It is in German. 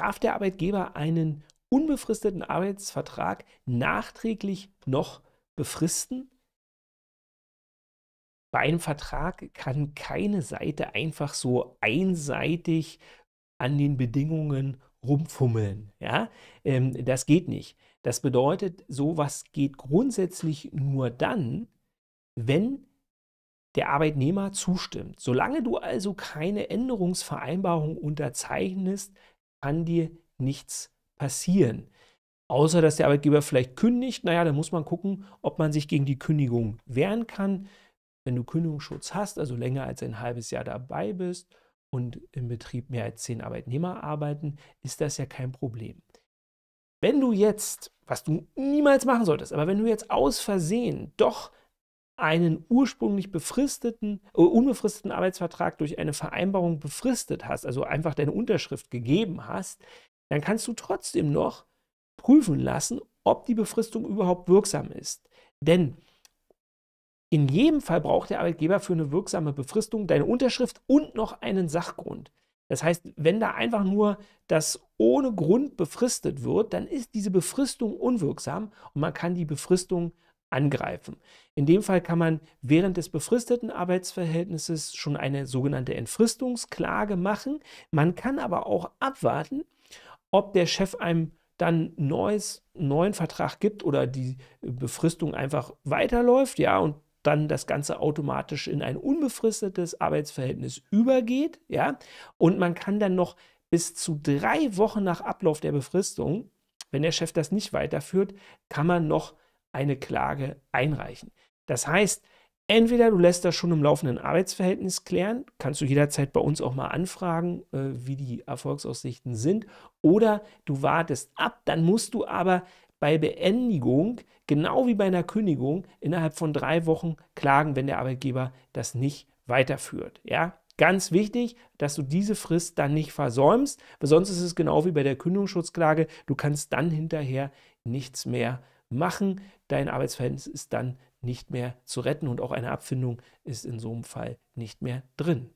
darf der Arbeitgeber einen unbefristeten Arbeitsvertrag nachträglich noch befristen. Bei einem Vertrag kann keine Seite einfach so einseitig an den Bedingungen rumfummeln. Ja? Ähm, das geht nicht. Das bedeutet, sowas geht grundsätzlich nur dann, wenn der Arbeitnehmer zustimmt. Solange du also keine Änderungsvereinbarung unterzeichnest, kann dir nichts passieren. Außer dass der Arbeitgeber vielleicht kündigt, naja, dann muss man gucken, ob man sich gegen die Kündigung wehren kann. Wenn du Kündigungsschutz hast, also länger als ein halbes Jahr dabei bist und im Betrieb mehr als zehn Arbeitnehmer arbeiten, ist das ja kein Problem. Wenn du jetzt, was du niemals machen solltest, aber wenn du jetzt aus Versehen doch einen ursprünglich befristeten, äh, unbefristeten Arbeitsvertrag durch eine Vereinbarung befristet hast, also einfach deine Unterschrift gegeben hast, dann kannst du trotzdem noch prüfen lassen, ob die Befristung überhaupt wirksam ist. Denn in jedem Fall braucht der Arbeitgeber für eine wirksame Befristung deine Unterschrift und noch einen Sachgrund. Das heißt, wenn da einfach nur das ohne Grund befristet wird, dann ist diese Befristung unwirksam und man kann die Befristung angreifen. In dem Fall kann man während des befristeten Arbeitsverhältnisses schon eine sogenannte Entfristungsklage machen. Man kann aber auch abwarten, ob der Chef einem dann neues, neuen Vertrag gibt oder die Befristung einfach weiterläuft, ja, und dann das Ganze automatisch in ein unbefristetes Arbeitsverhältnis übergeht, ja, und man kann dann noch bis zu drei Wochen nach Ablauf der Befristung, wenn der Chef das nicht weiterführt, kann man noch eine Klage einreichen. Das heißt, entweder du lässt das schon im laufenden Arbeitsverhältnis klären, kannst du jederzeit bei uns auch mal anfragen, äh, wie die Erfolgsaussichten sind, oder du wartest ab, dann musst du aber bei Beendigung, genau wie bei einer Kündigung, innerhalb von drei Wochen klagen, wenn der Arbeitgeber das nicht weiterführt. Ja, Ganz wichtig, dass du diese Frist dann nicht versäumst, weil sonst ist es genau wie bei der Kündigungsschutzklage, du kannst dann hinterher nichts mehr machen. Dein Arbeitsverhältnis ist dann nicht mehr zu retten und auch eine Abfindung ist in so einem Fall nicht mehr drin.